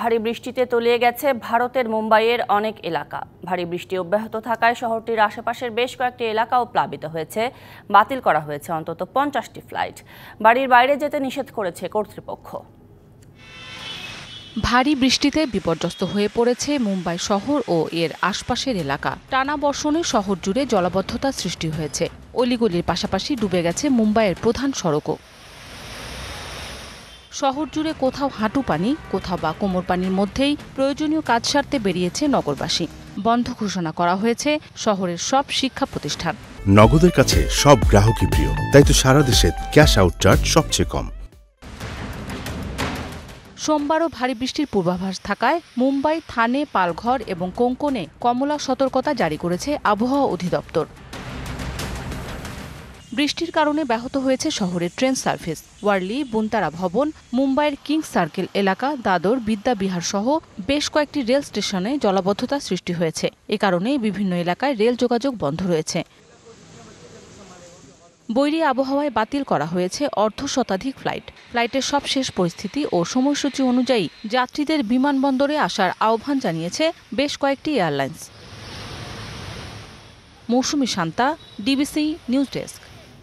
ভারী বৃষ্টিতে তলিয়ে গেছে ভারতের মুম্বাইয়ের অনেক এলাকা ভারী বৃষ্টি অব্যাহত থাকায় শহরটির আশেপাশের বেশ কয়েকটি এলাকাও প্লাবিত হয়েছে বাতিল করা হয়েছে অন্তত পঞ্চাশটি ফ্লাইট বাড়ির বাইরে যেতে নিষেধ করেছে কর্তৃপক্ষ ভারী বৃষ্টিতে বিপর্যস্ত হয়ে পড়েছে মুম্বাই শহর ও এর আশপাশের এলাকা টানা বর্ষণে শহর জুড়ে জলাবদ্ধতা সৃষ্টি হয়েছে অলিগলির পাশাপাশি ডুবে গেছে মুম্বাইয়ের প্রধান সড়কও শহর জুড়ে কোথাও হাঁটু পানি কোথাও বা কোমর পানির মধ্যেই প্রয়োজনীয় কাজ সারতে বেরিয়েছে নগরবাসী বন্ধ ঘোষণা করা হয়েছে শহরের সব শিক্ষা প্রতিষ্ঠান নগদের কাছে সব গ্রাহকই প্রিয় তাই তো সারা দেশে ক্যাশ আউট চার্জ সবচেয়ে কম সোমবারও ভারী বৃষ্টির পূর্বাভাস থাকায় মুম্বাই থানে পালঘর এবং কোঙ্কনে কমলা সতর্কতা জারি করেছে আবহাওয়া অধিদপ্তর বৃষ্টির কারণে ব্যাহত হয়েছে শহরের ট্রেন সার্ভিস ওয়ার্লি বুনতারা ভবন মুম্বাইয়ের কিংস সার্কেল এলাকা দাদর বিদ্যাবিহার সহ বেশ কয়েকটি রেল স্টেশনে জলাবদ্ধতা সৃষ্টি হয়েছে এ কারণে বিভিন্ন এলাকায় রেল যোগাযোগ বন্ধ রয়েছে বৈরি আবহাওয়ায় বাতিল করা হয়েছে অর্ধ শতাধিক ফ্লাইট ফ্লাইটের সব শেষ পরিস্থিতি ও সময়সূচি অনুযায়ী যাত্রীদের বিমানবন্দরে আসার আহ্বান জানিয়েছে বেশ কয়েকটি airlines Mousumi Shanta DBC news desk